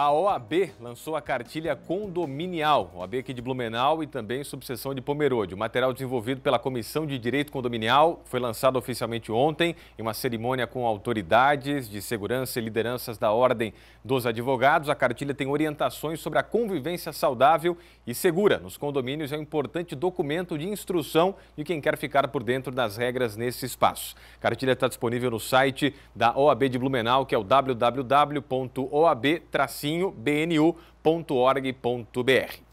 a OAB lançou a cartilha condominial, OAB aqui de Blumenau e também subseção de Pomerode. O material desenvolvido pela Comissão de Direito Condominial foi lançado oficialmente ontem em uma cerimônia com autoridades de segurança e lideranças da Ordem dos Advogados. A cartilha tem orientações sobre a convivência saudável e segura nos condomínios. É um importante documento de instrução de quem quer ficar por dentro das regras nesse espaço. A cartilha está disponível no site da OAB de Blumenau, que é o www.oab-tracinho bnu.org.br.